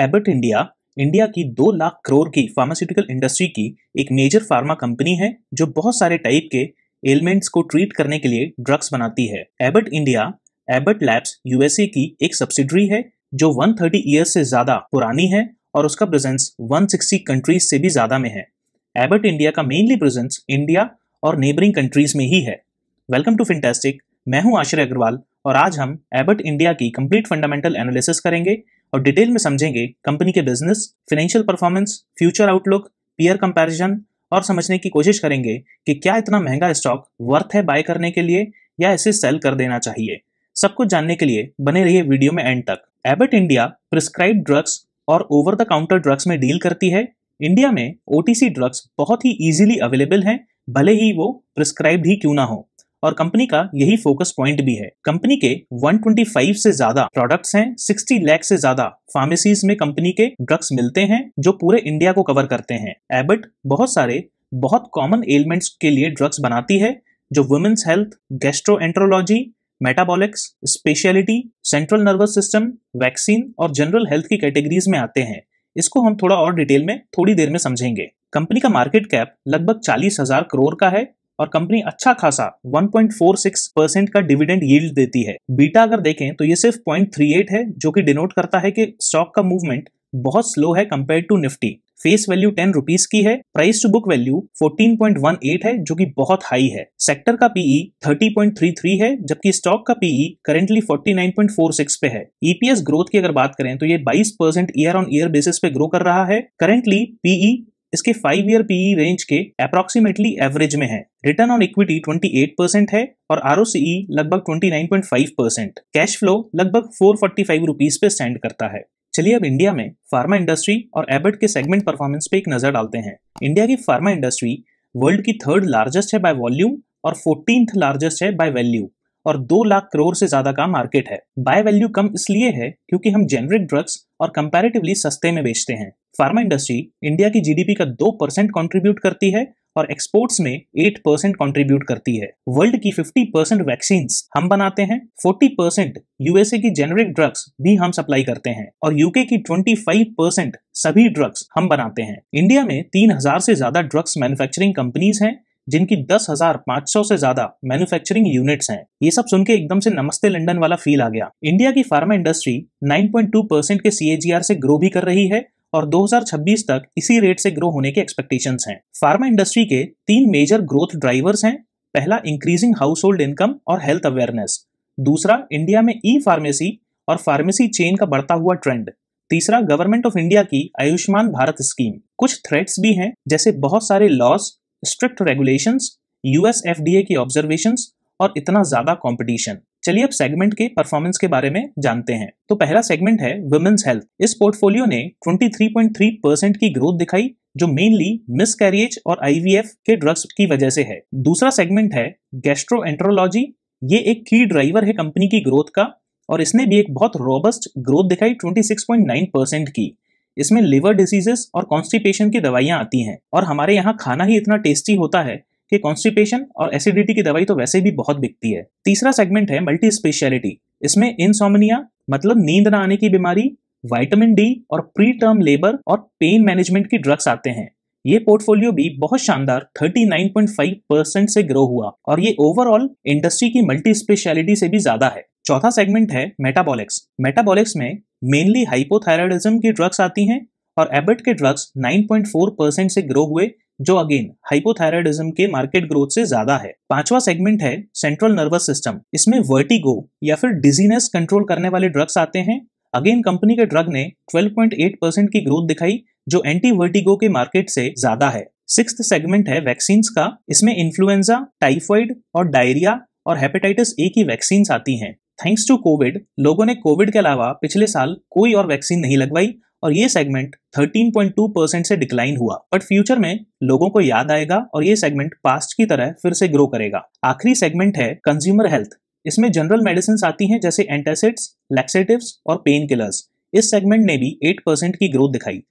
Ebert India India की दो लाख करोड़ की फार्मास्यूटिकल इंडस्ट्री की एक मेजर फार्मा कंपनी है जो बहुत सारे टाइप के एलिमेंट्स को ट्रीट करने के लिए ड्रग्स बनाती है Abbott India Abbott labs USA की एक सब्सिडरी है जो 130 थर्टी ईयर्स से ज़्यादा पुरानी है और उसका प्रेजेंस 160 कंट्रीज से भी ज़्यादा में है एबर्ट इंडिया का मेनली प्रेजेंस इंडिया और नेबरिंग कंट्रीज में ही है वेलकम टू फिंटेस्टिक मैं हूं आश्रय अग्रवाल और आज हम एबर्ट इंडिया की कंप्लीट फंडामेंटल एनालिसिस करेंगे और डिटेल में समझेंगे कंपनी के business financial performance future outlook peer comparison और समझने की कोशिश करेंगे कि क्या इतना महंगा स्टॉक वर्थ है बाय करने के लिए या इसे सेल कर देना चाहिए सब कुछ जानने के लिए बने रहिए वीडियो में एंड तक एबट इंडिया प्रिस्क्राइब ड्रग्स और ओवर द काउंटर ड्रग्स में डील करती है इंडिया में ओ ड्रग्स बहुत ही इजीली अवेलेबल हैं भले ही वो प्रिस्क्राइब ही क्यों ना हो और कंपनी का यही फोकस पॉइंट भी है कंपनी के 125 से ज्यादा प्रोडक्ट्स हैं 60 लाख से ज्यादा फार्मेसीज में कंपनी के ड्रग्स मिलते हैं जो पूरे इंडिया को कवर करते हैं एबट बहुत सारे बहुत कॉमन एलिमेंट्स के लिए ड्रग्स बनाती है जो women's health gastroenterology metabolics speciality central nervous system vaccine और जनरल हेल्थ की कैटेगरीज में आते हैं इसको हम थोड़ा और डिटेल में थोड़ी देर में समझेंगे कंपनी का मार्केट कैप लगभग चालीस हजार करोड़ का है और कंपनी अच्छा खासा 1.46 परसेंट का डिविडेंड यील्ड देती है बीटा अगर देखें तो ये सिर्फ 0.38 है जो कि डिनोट करता है कि स्टॉक का मूवमेंट बहुत स्लो है compare to Nifty face value ten rupees की है प्राइस टू बुक वैल्यू 14.18 है जो कि बहुत हाई है सेक्टर का पीई 30.33 e है जबकि स्टॉक का पीई करेंटली 49.46 पे है ईपीएस e ग्रोथ की अगर बात करें तो ये 22 percent year on year basis पे ग्रो कर रहा है करेंटली पीई इसके फाइव ईयर पीई रेंज के अप्रोक्सीमेटली एवरेज में है रिटर्न ऑन इक्विटी 28 परसेंट है और आर e लगभग 29.5 कैश फ्लो लगभग फोर फोर्टी पे स्टैंड करता है चलिए अब इंडिया में फार्मा इंडस्ट्री और एबर्ट के सेगमेंट परफॉर्मेंस पे एक नजर डालते हैं इंडिया की फार्मा इंडस्ट्री वर्ल्ड की थर्ड लार्जेस्ट है बाय वॉल्यूम और फोर्टीन लार्जेस्ट है बाय वैल्यू और दो लाख करोड़ से ज्यादा का मार्केट है बाय वैल्यू कम इसलिए है क्योंकि हम जेनरिक ड्रग्स और कंपैरेटिवली सस्ते में बेचते हैं फार्मा इंडस्ट्री इंडिया की जीडीपी का दो परसेंट कॉन्ट्रीब्यूट करती है और एक्सपोर्ट्स में 8 परसेंट कॉन्ट्रीब्यूट करती है वर्ल्ड की 50 परसेंट वैक्सीन हम बनाते हैं 40 परसेंट यूएसए की जेनरिक ड्रग्स भी हम सप्लाई करते हैं और यूके की 25 परसेंट सभी ड्रग्स हम बनाते हैं इंडिया में 3000 से ज्यादा ड्रग्स मैन्युफैक्चरिंग कंपनीज हैं जिनकी 10,500 से ज्यादा मैन्युफैक्चरिंग यूनिट्स हैं ये सब सुन के एकदम से नमस्ते लंदन वाला फील आ गया इंडिया की फार्मा इंडस्ट्री 9.2 परसेंट के सी से ग्रो भी कर रही है और 2026 तक इसी रेट से ग्रो होने के एक्सपेक्टेशन हैं फार्मा इंडस्ट्री के तीन मेजर ग्रोथ ड्राइवर्स हैं पहला इंक्रीजिंग हाउस होल्ड इनकम और हेल्थ अवेयरनेस दूसरा इंडिया में ई फार्मेसी और फार्मेसी चेन का बढ़ता हुआ ट्रेंड तीसरा गवर्नमेंट ऑफ इंडिया की आयुष्मान भारत स्कीम कुछ थ्रेट्स भी हैं जैसे बहुत सारे loss strict regulations US FDA की ऑब्जर्वेशंस और इतना ज्यादा कंपटीशन चलिए अब सेगमेंट के परफॉर्मेंस के बारे में जानते हैं तो पहला सेगमेंट है वुमेन्स हेल्थ इस पोर्टफोलियो ने 23.3 परसेंट की ग्रोथ दिखाई जो मेनली मिस कैरियज और आईवीएफ के ड्रग्स की वजह से है दूसरा सेगमेंट है गैस्ट्रो एंट्रोलॉजी ये एक की ड्राइवर है कंपनी की ग्रोथ का और इसने भी एक बहुत रोबस्ट ग्रोथ दिखाई 26.9 परसेंट की इसमें लिवर डिजीजेस और कॉन्स्टिपेशन की दवाइयां आती हैं और हमारे यहाँ खाना ही इतना टेस्टी होता है कि कॉन्स्टिपेशन और एसिडिटी की दवाई तो वैसे भी बहुत बिकती है तीसरा सेगमेंट है मल्टी स्पेशलिटी इसमें इंसोमनिया मतलब नींद ना आने की बीमारी वाइटामिन डी और प्री टर्म लेबर और पेन मैनेजमेंट की ड्रग्स आते हैं ये पोर्टफोलियो भी बहुत शानदार 39.5 परसेंट से ग्रो हुआ और ये ओवरऑल इंडस्ट्री की मल्टी स्पेशलिटी से भी ज्यादा है चौथा सेगमेंट है मेटाबॉलिक्स मेटाबॉलिक्स में मेनली हाइपोथायरॉयडिज्म की ड्रग्स आती हैं और एबर्ट के ड्रग्स 9.4 परसेंट से ग्रो हुए जो अगेन हाइपोथायरॉयडिज्म के मार्केट ग्रोथ से ज्यादा है पांचवा सेगमेंट है सेंट्रल नर्वस सिस्टम इसमें वर्टिगो या फिर डिजीनेस कंट्रोल करने वाले ड्रग्स आते हैं अगेन कंपनी के ड्रग ने 12.8 परसेंट की ग्रोथ दिखाई जो एंटी वर्टिगो के मार्केट से ज्यादा है सिक्स सेगमेंट है वैक्सीन का इसमें इन्फ्लुएंजा टाइफॉइड और डायरिया और हेपेटाइटिस ए की वैक्सीन आती हैं थैंक्स टू कोविड लोगों ने कोविड के अलावा पिछले साल कोई और वैक्सीन नहीं लगवाई और ये सेगमेंट 13.2 परसेंट से डिक्लाइन हुआ बट फ्यूचर में लोगों को याद आएगा और ये सेगमेंट पास्ट की तरह फिर से ग्रो करेगा आखिरी सेगमेंट है कंज्यूमर हेल्थ इसमें जनरल मेडिसिन आती हैं जैसे एंटासिड्स लैक्सेटिव्स और पेन किलर्स इस सेगमेंट ने भी एट परसेंट की ग्रोथ दिखाई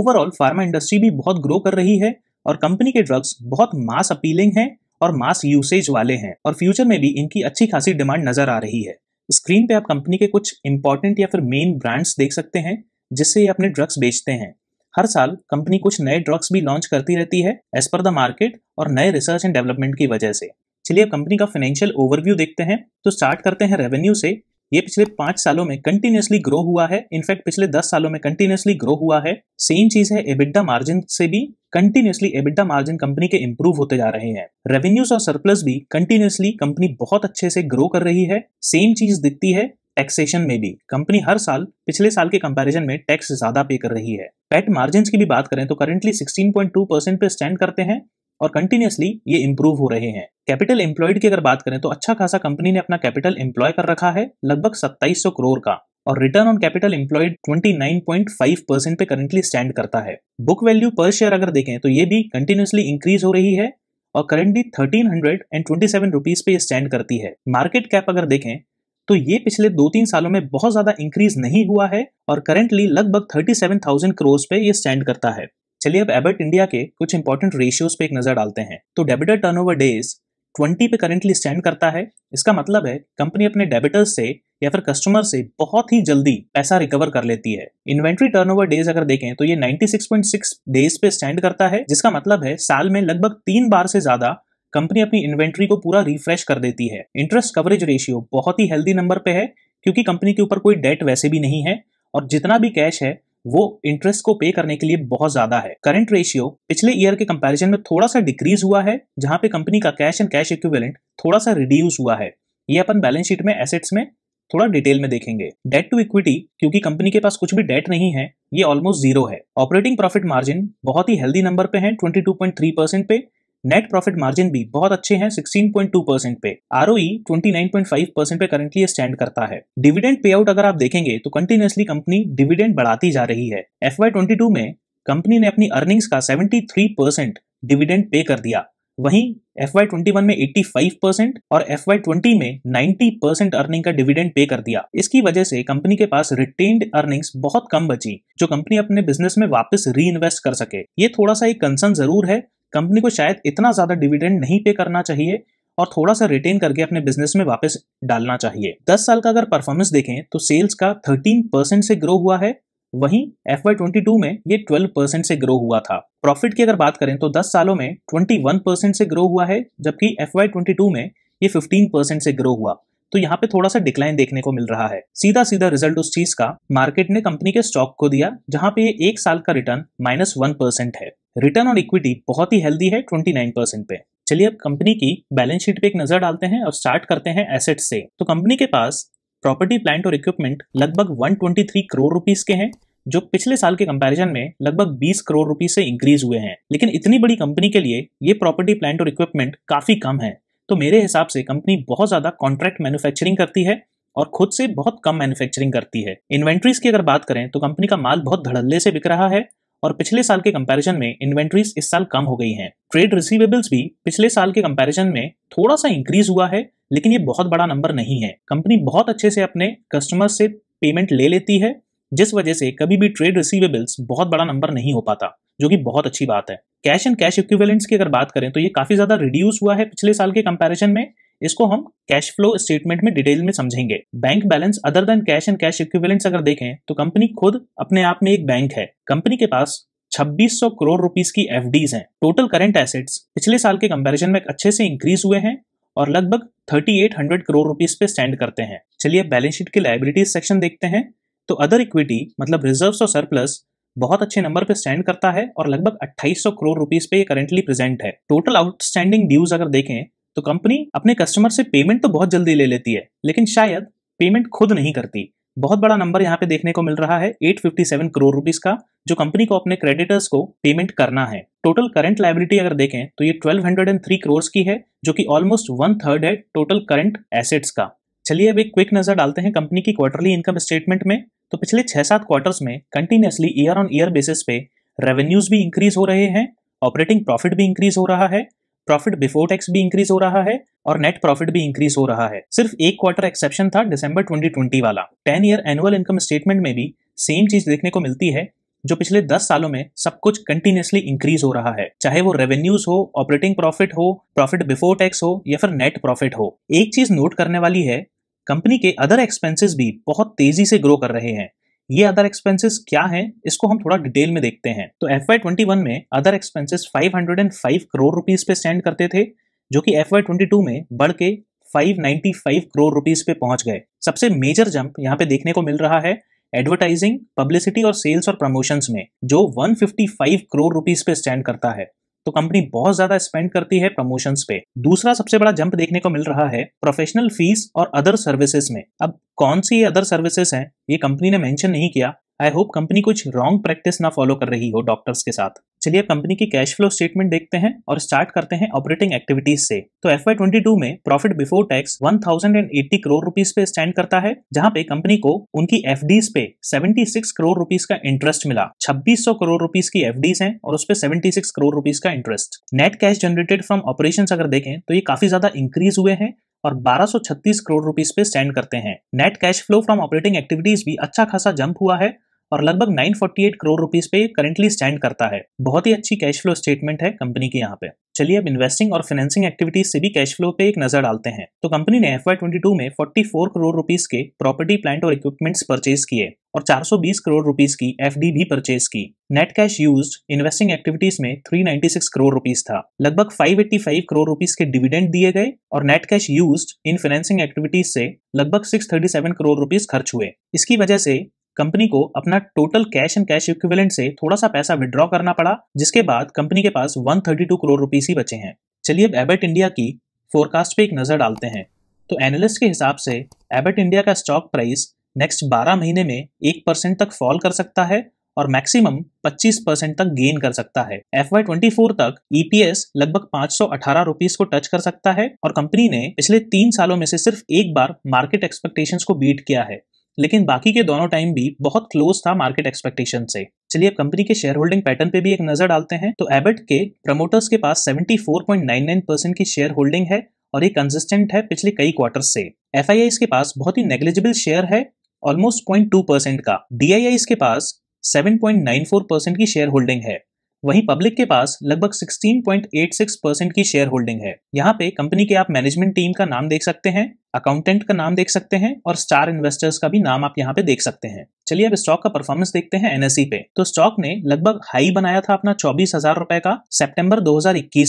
ओवरऑल फार्मा इंडस्ट्री भी बहुत ग्रो कर रही है और कंपनी के ड्रग्स बहुत मास अपीलिंग हैं और मास यूसेज वाले हैं और फ्यूचर में भी इनकी अच्छी खासी डिमांड नजर आ रही है स्क्रीन पे आप कंपनी के कुछ इंपॉर्टेंट या फिर मेन ब्रांड्स देख सकते हैं जिससे ये अपने ड्रग्स बेचते हैं हर साल कंपनी कुछ नए ड्रग्स भी लॉन्च करती रहती है एज पर द मार्केट और नए रिसर्च एंड डेवलपमेंट की वजह से चलिए अब कंपनी का फाइनेंशियल ओवरव्यू देखते हैं तो स्टार्ट करते हैं रेवेन्यू से ये पिछले पांच सालों में कंटिन्यूसली ग्रो हुआ है इनफैक्ट पिछले दस सालों में कंटिन्यूसली ग्रो हुआ है सेम चीज है एबिडा मार्जिन से भी कंटिन्यूसली एबिडा मार्जिन कंपनी के इंप्रूव होते जा रहे हैं रेवेन्यूज और सरप्लस भी कंटिन्यूसली कंपनी बहुत अच्छे से ग्रो कर रही है सेम चीज दिखती है टैक्सेशन में भी कंपनी हर साल पिछले साल के कंपैरिजन में टैक्स ज्यादा पे कर रही है पेट मार्जिन की भी बात करें तो करेंटली 16.2 परसेंट पे स्टैंड करते हैं और कंटिन्यूसली ये इंप्रूव हो रहे हैं कैपिटल एम्प्लॉयड की अगर बात करें तो अच्छा खासा कंपनी ने अपना कैपिटल एम्प्लॉय कर रखा है लगभग सत्ताईस करोड़ का और return on capital employed 29.5 percent पे करेंटली स्टैंड करता है बुक वैल्यू पर शेयर अगर देखें तो ये भी कंटिन्यूसली इंक्रीज हो रही है और currently thirteen hundred and twenty seven rupees पे स्टैंड करती है मार्केट कैप अगर देखें तो ये पिछले दो तीन सालों में बहुत ज्यादा इंक्रीज नहीं हुआ है और करेंटली लगभग 37,000 करोड़ पे ये स्टैंड करता है चलिए अब एबर्ट इंडिया के कुछ इंपॉर्टेंट रेशियोज पे एक नजर डालते हैं तो डेबिटर टर्नओवर डेज 20 पे करेंटली स्टैंड करता है इसका मतलब है कंपनी अपने डेबिटर्स से या फिर कस्टमर से बहुत ही जल्दी पैसा रिकवर कर लेती है इन्वेंट्री टर्नओवर डेज अगर देखें तो ये 96.6 डेज पे स्टैंड करता है जिसका मतलब है साल में लगभग तीन बार से ज्यादा कंपनी अपनी इन्वेंट्री को पूरा रिफ्रेश कर देती है इंटरेस्ट कवरेज रेशियो बहुत ही हेल्दी नंबर पे है क्योंकि कंपनी के ऊपर कोई डेट वैसे भी नहीं है और जितना भी कैश है वो इंटरेस्ट को पे करने के लिए बहुत ज्यादा है करंट रेशियो पिछले ईयर के कंपैरिजन में थोड़ा सा डिक्रीज हुआ है जहां पे कंपनी का कैश एंड कैश इक्विवेलेंट थोड़ा सा रिड्यूस हुआ है ये अपन बैलेंस शीट में एसेट्स में थोड़ा डिटेल में देखेंगे डेट टू इक्विटी क्योंकि कंपनी के पास कुछ भी डेट नहीं है ये ऑलमोस्ट जीरो है ऑपरेटिंग प्रॉफिट मार्जिन बहुत ही हेल्दी नंबर पे है ट्वेंटी परसेंट पे नेट प्रॉफिट मार्जिन भी बहुत अच्छे हैं 16.2 परसेंट पे आर ओ परसेंट पे करंटली स्टैंड करता है डिविडेंड पे आउट अगर आप देखेंगे तो कंटिन्यूसली कंपनी डिविडेंड बढ़ाती जा रही है एफ में कंपनी ने अपनी अर्निंग्स का 73 परसेंट डिविडेंड पे कर दिया वहीं एफ वाई ट्वेंटी वन में एट्टी फाइव परसेंट और एफ वाई ट्वेंटी में नाइन्टी परसेंट अर्निंग का डिविडेंड पे कर दिया इसकी वजह से कंपनी के पास रिटेन्ड अर्निंग्स बहुत कम बची जो कंपनी अपने बिजनेस में वापस री कर सके ये थोड़ा सा एक कंसर्न जरूर है कंपनी को शायद इतना ज़्यादा डिविडेंड नहीं पे करना चाहिए और थोड़ा सा रिटेन करके अपने बिजनेस में वापस डालना चाहिए 10 साल का अगर परफॉर्मेंस देखें तो सेल्स का 13 परसेंट से ग्रो हुआ है वहीं एफ वाई में ये 12 परसेंट से ग्रो हुआ था प्रॉफिट की अगर बात करें तो 10 सालों में 21 परसेंट से ग्रो हुआ है जबकि एफ वाई में ये 15 परसेंट से ग्रो हुआ तो यहाँ पे थोड़ा सा डिक्लाइन देखने को मिल रहा है सीधा सीधा रिजल्ट उस चीज का मार्केट ने कंपनी के स्टॉक को दिया जहाँ पे ये एक साल का रिटर्न माइनस वन परसेंट है रिटर्न ऑन इक्विटी बहुत ही हेल्दी है 29 परसेंट पे चलिए अब कंपनी की बैलेंस शीट पे एक नजर डालते हैं और स्टार्ट करते हैं एसेट से तो कंपनी के पास प्रॉपर्टी प्लांट और इक्विपमेंट लगभग 123 करोड़ रुपीस के हैं जो पिछले साल के कंपैरिजन में लगभग 20 करोड़ रुपीज से इंक्रीज हुए हैं लेकिन इतनी बड़ी कंपनी के लिए ये प्रॉपर्टी प्लांट और इक्विपमेंट काफी कम है तो मेरे हिसाब से कंपनी बहुत ज्यादा कॉन्ट्रैक्ट मैन्युफैक्चरिंग करती है और खुद से बहुत कम मैन्युफैक्चरिंग करती है इन्वेंट्रीज की अगर बात करें तो कंपनी का माल बहुत धड़ल्ले से बिक रहा है और पिछले साल के कंपैरिजन में इन्वेंट्रीज इस साल कम हो गई हैं ट्रेड रिसीवेबल्स भी पिछले साल के कंपैरिजन में थोड़ा सा इंक्रीज हुआ है लेकिन ये बहुत बड़ा नंबर नहीं है कंपनी बहुत अच्छे से अपने कस्टमर से पेमेंट ले लेती है जिस वजह से कभी भी ट्रेड रिसीवेबल्स बहुत बड़ा नंबर नहीं हो पाता जो कि बहुत अच्छी बात है कैश एंड कैश इक्विवेलेंट्स की अगर बात करें तो ये काफी ज्यादा रिड्यूस हुआ है पिछले साल के कंपैरिजन में इसको हम कैश फ्लो स्टेटमेंट में डिटेल में समझेंगे bank balance other than cash and cash equivalents अगर देखें तो कंपनी खुद अपने आप में एक बैंक है कंपनी के पास 2600 करोड़ रुपीस की एफ हैं टोटल करेंट एसेट्स पिछले साल के कंपेरिजन में अच्छे से इंक्रीज हुए हैं और लगभग 3800 करोड़ रुपीस पे स्टैंड करते हैं चलिए बैलेंस शीट के लाइबिलिटीज सेक्शन देखते हैं तो अदर इक्विटी मतलब रिजर्व्स और सरप्लस बहुत अच्छे नंबर पे स्टैंड करता है और लगभग 2800 करोड़ रुपीस पे करेंटली प्रेजेंट है टोटल आउटस्टैंडिंग ड्यूज अगर देखें तो कंपनी अपने कस्टमर से पेमेंट तो बहुत जल्दी ले लेती है लेकिन शायद पेमेंट खुद नहीं करती बहुत बड़ा नंबर यहाँ पे देखने को मिल रहा है 857 करोड़ रुपीस का जो कंपनी को अपने क्रेडिटर्स को पेमेंट करना है टोटल करंट लाइबिलिटी अगर देखें तो ये 1203 करोड़ की है जो कि ऑलमोस्ट वन थर्ड है टोटल करंट एसेट्स का चलिए अब एक क्विक नजर डालते हैं कंपनी की क्वार्टरली इनकम स्टेटमेंट में तो पिछले छह सात क्वार्टर्स में continuously year on year basis पे रेवेन्यूज भी इंक्रीज हो रहे हैं ऑपरेटिंग प्रॉफिट भी इंक्रीज हो रहा है प्रॉफिट बिफोर टैक्स भी इंक्रीज हो रहा है और नेट प्रॉफिट भी इंक्रीज हो रहा है सिर्फ एक क्वार्टर एक्सेप्शन था दिसंबर 2020 वाला ten year annual income statement में भी सेम चीज देखने को मिलती है जो पिछले 10 सालों में सब कुछ कंटिन्यूसली इंक्रीज हो रहा है चाहे वो रेवेन्यूज हो ऑपरेटिंग प्रॉफिट हो प्रॉफिट बिफोर टैक्स हो या फिर नेट प्रॉफिट हो एक चीज नोट करने वाली है कंपनी के अदर एक्सपेंसेस भी बहुत तेजी से ग्रो कर रहे हैं ये अदर एक्सपेंसेस क्या है इसको हम थोड़ा डिटेल में देखते हैं तो एफ वाई में other expenses five crore rupees पे स्टैंड करते थे जो कि एफ वाई में बढ़ के फाइव फाइव करोड़ रुपीज पे पहुंच गए सबसे मेजर जंप यहाँ पे देखने को मिल रहा है एडवर्टाइजिंग पब्लिसिटी और सेल्स और प्रमोशंस में जो 155 करोड़ रुपीस पे स्टैंड करता है तो कंपनी बहुत ज्यादा स्पेंड करती है प्रमोशंस पे दूसरा सबसे बड़ा जंप देखने को मिल रहा है प्रोफेशनल फीस और अदर सर्विसेज में अब कौन सी अदर सर्विसेज हैं ये कंपनी ने मेंशन नहीं किया आई होप कंपनी कुछ रॉन्ग प्रैक्टिस ना फॉलो कर रही हो डॉक्टर्स के साथ चलिए अब कंपनी की कैश फ्लो स्टेटमेंट देखते हैं और स्टार्ट करते हैं ऑपरेटिंग एक्टिविटीज से तो एफ आई में profit before tax 1080 crore rupees पे स्टैंड करता है जहां पे कंपनी को उनकी एफ पे 76 करोड़ रुपीस का इंटरेस्ट मिला 2600 करोड़ रुपीस की एफ हैं और उस पर सिक्स करोड़ रुपीज का interest net cash generated from operation अगर देखें तो ये काफी ज्यादा इंक्रीज हुए हैं और 1236 करोड़ रुपीस पे स्टैंड करते हैं net cash flow from operating activities भी अच्छा खासा जंप हुआ है और लगभग 948 करोड़ रुपीस पे करेंटली स्टैंड करता है बहुत ही अच्छी कैश फ्लो स्टेटमेंट है कंपनी की यहाँ पे चलिए अब इन्वेस्टिंग और फाइनेंसिंग एक्टिविटीज से भी कैश फ्लो पे एक नजर डालते हैं तो कंपनी ने एफ में 44 करोड़ रुपीस के प्रॉपर्टी प्लांट और इक्विपमेंट्स परचेज किए और 420 करोड़ रुपीस की एफ भी परचेज की net cash use investing activities में 396 करोड़ रुपीस था लगभग 585 करोड़ रुपीस के डिविडेंड दिए गए और net cash use in financing activities से लगभग 637 करोड़ रुपीस खर्च हुए इसकी वजह से कंपनी को अपना total cash and cash equivalent से थोड़ा सा पैसा विड्रॉ करना पड़ा जिसके बाद कंपनी के पास 132 करोड़ रुपीस ही बचे हैं चलिए अब एबर्ट इंडिया की फोरकास्ट पे एक नजर डालते हैं तो एनालिस्ट के हिसाब से एबर्ट इंडिया का स्टॉक प्राइस नेक्स्ट 12 महीने में एक परसेंट तक फॉल कर सकता है और मैक्सिमम 25 परसेंट तक गेन कर सकता है एफ वाई ट्वेंटी फोर तक ईपीएस e लगभग पांच सौ अठारह रुपीज को टच कर सकता है और कंपनी ने पिछले तीन सालों में से सिर्फ एक बार मार्केट एक्सपेक्टेशन को बीट किया है लेकिन बाकी के दोनों टाइम भी बहुत क्लोज था मार्केट एक्सपेक्टेशन से चलिए अब कंपनी के शेयर होल्डिंग पैटर्न पे भी एक नजर डालते हैं तो एबर्ट के प्रमोटर्स के पास 74.99 परसेंट की शेयर होल्डिंग है और ये कंसिस्टेंट है पिछले कई क्वार्टर से एफ के पास बहुत ही नेग्लिजिबल शेयर है ऑलमोस्ट पॉइंट टू परसेंट का डी के पास सेवन परसेंट की शेयर होल्डिंग है वहीं पब्लिक के पास लगभग 16.86 परसेंट की शेयर होल्डिंग है यहाँ पे कंपनी के आप मैनेजमेंट टीम का नाम देख सकते हैं अकाउंटेंट का नाम देख सकते हैं और स्टार इन्वेस्टर्स का भी नाम आप यहाँ पे देख सकते हैं चलिए अब स्टॉक का परफॉर्मेंस देखते हैं एनएसई e पे तो स्टॉक ने लगभग हाई बनाया था अपना चौबीस हजार रुपए का सेप्टेम्बर दो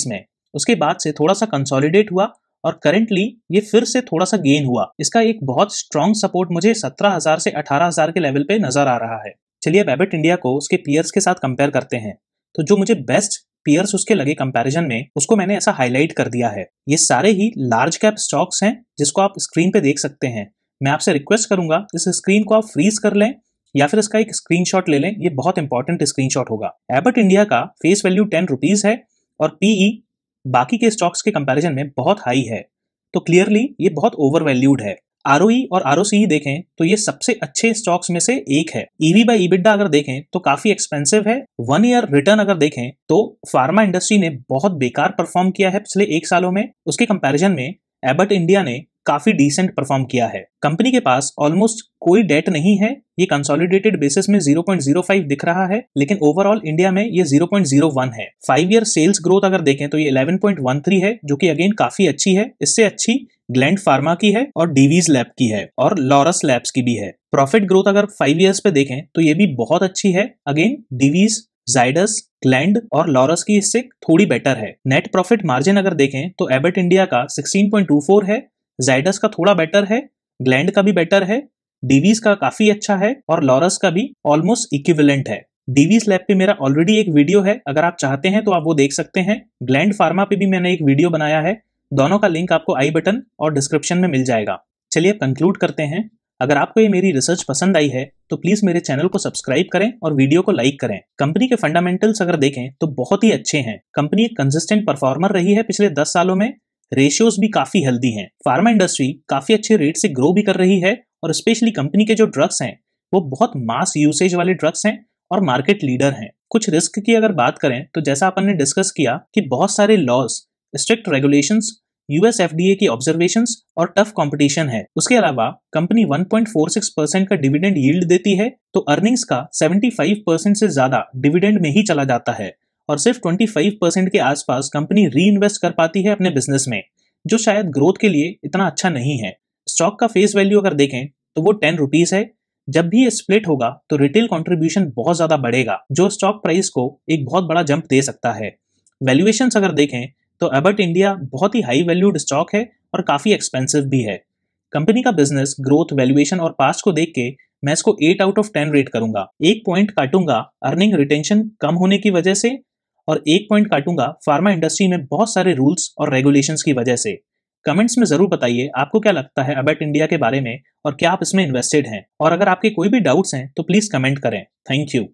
में उसके बाद से थोड़ा सा कंसोलिडेट हुआ और करेंटली ये फिर से थोड़ा सा गेन हुआ इसका एक बहुत स्ट्रॉन्ग सपोर्ट मुझे सत्रह से अठारह के लेवल पे नजर आ रहा है चलिए अब एबिट इंडिया को उसके पीयर्स के साथ कंपेयर करते हैं तो जो मुझे बेस्ट पियर्स उसके लगे कंपैरिजन में उसको मैंने ऐसा हाईलाइट कर दिया है ये सारे ही लार्ज कैप स्टॉक्स हैं जिसको आप स्क्रीन पे देख सकते हैं मैं आपसे रिक्वेस्ट करूंगा इस स्क्रीन को आप फ्रीज कर लें या फिर इसका एक स्क्रीनशॉट ले लें ये बहुत इंपॉर्टेंट स्क्रीनशॉट होगा एबर्ट इंडिया का फेस वैल्यू टेन रुपीज है और पीई e बाकी के स्टॉक्स के कंपैरिजन में बहुत हाई है तो क्लियरली ये बहुत ओवर वैल्यूड है आर और आर देखें तो ये सबसे अच्छे स्टॉक्स में से एक है ईवी बाई ईबिडा अगर देखें तो काफी एक्सपेंसिव है वन ईयर रिटर्न अगर देखें तो फार्मा इंडस्ट्री ने बहुत बेकार परफॉर्म किया है पिछले एक सालों में उसके कंपैरिजन में एबर्ट इंडिया ने काफी डिसेंट परफॉर्म किया है कंपनी के पास ऑलमोस्ट कोई डेट नहीं है ये कंसोलिडेटेड बेसिस में 0.05 दिख रहा है लेकिन ओवरऑल इंडिया में ये 0.01 है फाइव ईयर सेल्स ग्रोथ अगर देखें तो ये 11.13 है जो कि अगेन काफी अच्छी है इससे अच्छी ग्लैंड फार्मा की है और डीवीज लैब की है और लॉरस लैब्स की भी है प्रॉफिट ग्रोथ अगर फाइव ईयर्स पे देखें तो ये भी बहुत अच्छी है अगेन डीवीज जाइडस ग्लैंड और लॉरस की इससे थोड़ी बेटर है नेट प्रॉफिट मार्जिन अगर देखें तो एबर्ट इंडिया का 16.24 है जाइडस का थोड़ा बेटर है ग्लैंड का भी बेटर है डीवीज का काफी अच्छा है और लॉरस का भी ऑलमोस्ट इक्विवेलेंट है डीवीज लैब पे मेरा ऑलरेडी एक वीडियो है अगर आप चाहते हैं तो आप वो देख सकते हैं ग्लैंड फार्मा पे भी मैंने एक वीडियो बनाया है दोनों का लिंक आपको आई बटन और डिस्क्रिप्शन में मिल जाएगा चलिए अब कंक्लूड करते हैं अगर आपको ये मेरी रिसर्च पसंद आई है तो प्लीज मेरे चैनल को सब्सक्राइब करें और वीडियो को लाइक करें कंपनी के फंडामेंटल्स अगर देखें तो बहुत ही अच्छे हैं कंपनी एक कंसिस्टेंट परफॉर्मर रही है पिछले दस सालों में रेशियोज भी काफी हेल्दी हैं फार्मा इंडस्ट्री काफी अच्छे रेट से ग्रो भी कर रही है और स्पेशली कंपनी के जो ड्रग्स हैं वो बहुत मास यूसेज वाले ड्रग्स हैं और मार्केट लीडर हैं कुछ रिस्क की अगर बात करें तो जैसा अपन ने डिस्कस किया कि बहुत सारे loss strict regulation US A की ऑब्जर्वेशन और टफ कॉम्पिटिशन है उसके अलावा कंपनी 1.46 परसेंट का डिविडेंड यील्ड देती है तो अर्निंग्स का 75 परसेंट से ज्यादा डिविडेंड में ही चला जाता है और सिर्फ 25 परसेंट के आसपास कंपनी री इन्वेस्ट कर पाती है अपने बिजनेस में जो शायद ग्रोथ के लिए इतना अच्छा नहीं है स्टॉक का फेस वैल्यू अगर देखें तो वो टेन रुपीज है जब भी ये स्प्लिट होगा तो रिटेल कॉन्ट्रीब्यूशन बहुत ज्यादा बढ़ेगा जो स्टॉक प्राइस को एक बहुत बड़ा जंप दे सकता है वैल्यूएशन अगर देखें तो एबर्ट इंडिया बहुत ही हाई वैल्यूड स्टॉक है और काफ़ी एक्सपेंसिव भी है कंपनी का बिजनेस ग्रोथ वैल्यूएशन और पास्ट को देख के मैं इसको eight out of ten rate करूंगा एक पॉइंट काटूंगा अर्निंग रिटेंशन कम होने की वजह से और एक पॉइंट काटूंगा फार्मा इंडस्ट्री में बहुत सारे रूल्स और रेगुलेशंस की वजह से कमेंट्स में जरूर बताइए आपको क्या लगता है अबेट इंडिया के बारे में और क्या आप इसमें इन्वेस्टेड हैं और अगर आपके कोई भी डाउट्स हैं तो प्लीज़ कमेंट करें थैंक यू